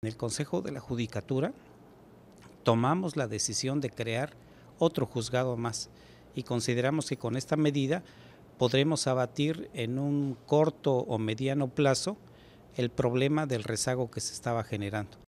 En el Consejo de la Judicatura tomamos la decisión de crear otro juzgado más y consideramos que con esta medida podremos abatir en un corto o mediano plazo el problema del rezago que se estaba generando.